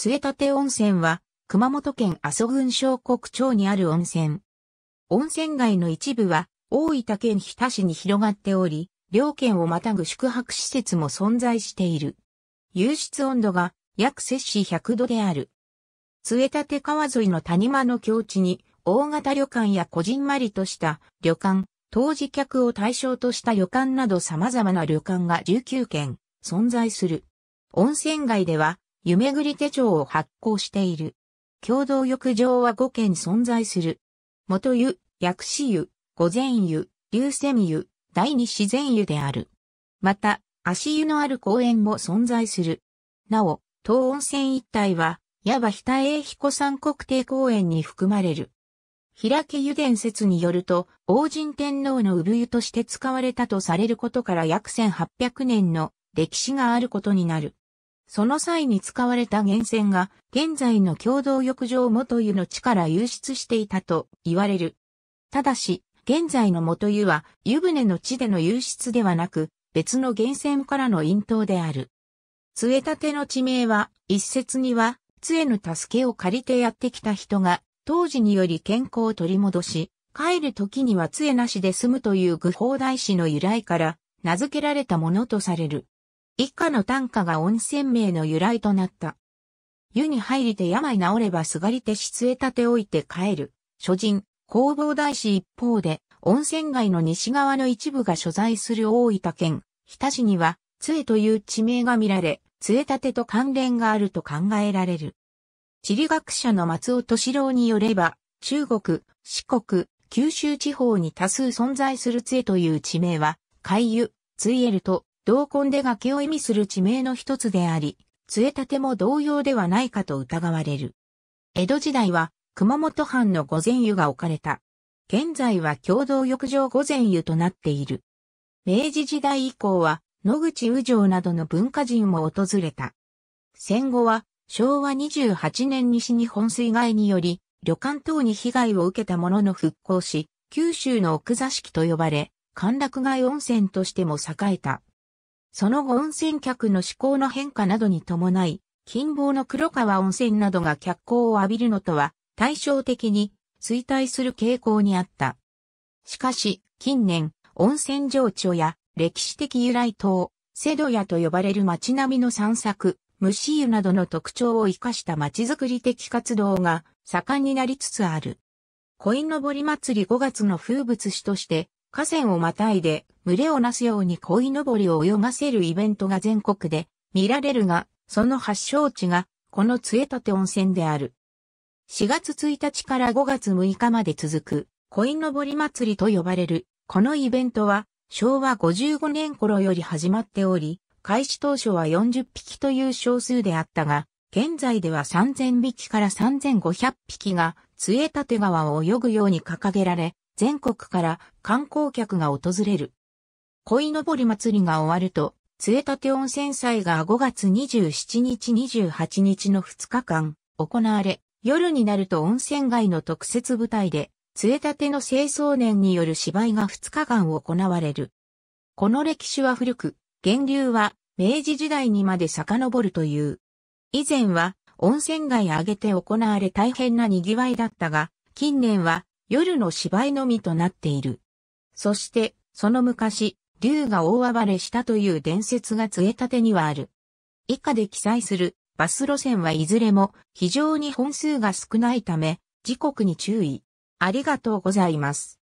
杖立温泉は、熊本県阿蘇郡小国町にある温泉。温泉街の一部は、大分県日田市に広がっており、両県をまたぐ宿泊施設も存在している。湧出温度が約摂氏100度である。杖立川沿いの谷間の境地に、大型旅館やこじんまりとした旅館、当時客を対象とした旅館など様々な旅館が19軒存在する。温泉街では夢ぐり手帳を発行している。共同浴場は5件存在する。元湯、薬師湯、御前湯、流泉湯、第二自然湯である。また、足湯のある公園も存在する。なお、東温泉一帯は、矢場北栄彦山国定公園に含まれる。開家湯伝説によると、王神天皇の産湯として使われたとされることから約1800年の歴史があることになる。その際に使われた源泉が、現在の共同浴場元湯の地から流出していたと言われる。ただし、現在の元湯は、湯船の地での流出ではなく、別の源泉からの引頭である。杖立の地名は、一説には、杖の助けを借りてやってきた人が、当時により健康を取り戻し、帰る時には杖なしで済むという愚法大師の由来から、名付けられたものとされる。以下の短歌が温泉名の由来となった。湯に入りて病治ればすがりてし杖えておいて帰る。諸人、弘法大師一方で、温泉街の西側の一部が所在する大分県、日田市には、杖という地名が見られ、杖立てと関連があると考えられる。地理学者の松尾敏郎によれば、中国、四国、九州地方に多数存在する杖という地名は、海湯、杖イエと同根で崖を意味する地名の一つであり、杖立も同様ではないかと疑われる。江戸時代は熊本藩の御前湯が置かれた。現在は共同浴場御前湯となっている。明治時代以降は野口宇城などの文化人も訪れた。戦後は昭和28年西日本水害により旅館等に被害を受けたものの復興し、九州の奥座敷と呼ばれ、歓楽街温泉としても栄えた。その後温泉客の思考の変化などに伴い、近傍の黒川温泉などが脚光を浴びるのとは対照的に衰退する傾向にあった。しかし、近年、温泉情緒や歴史的由来島、瀬戸屋と呼ばれる街並みの散策、虫湯などの特徴を生かした街づくり的活動が盛んになりつつある。恋のぼり祭り5月の風物詩として、河川をまたいで群れをなすように鯉のぼりを泳がせるイベントが全国で見られるが、その発祥地が、この杖立温泉である。4月1日から5月6日まで続く、鯉のぼり祭りと呼ばれる、このイベントは、昭和55年頃より始まっており、開始当初は40匹という少数であったが、現在では3000匹から3500匹が、杖立川を泳ぐように掲げられ、全国から観光客が訪れる。鯉のぼり祭りが終わると、杖立温泉祭が5月27日28日の2日間行われ、夜になると温泉街の特設舞台で、杖立の清掃年による芝居が2日間行われる。この歴史は古く、源流は明治時代にまで遡るという。以前は温泉街挙げて行われ大変な賑わいだったが、近年は夜の芝居のみとなっている。そして、その昔、竜が大暴れしたという伝説が杖立にはある。以下で記載するバス路線はいずれも非常に本数が少ないため、時刻に注意。ありがとうございます。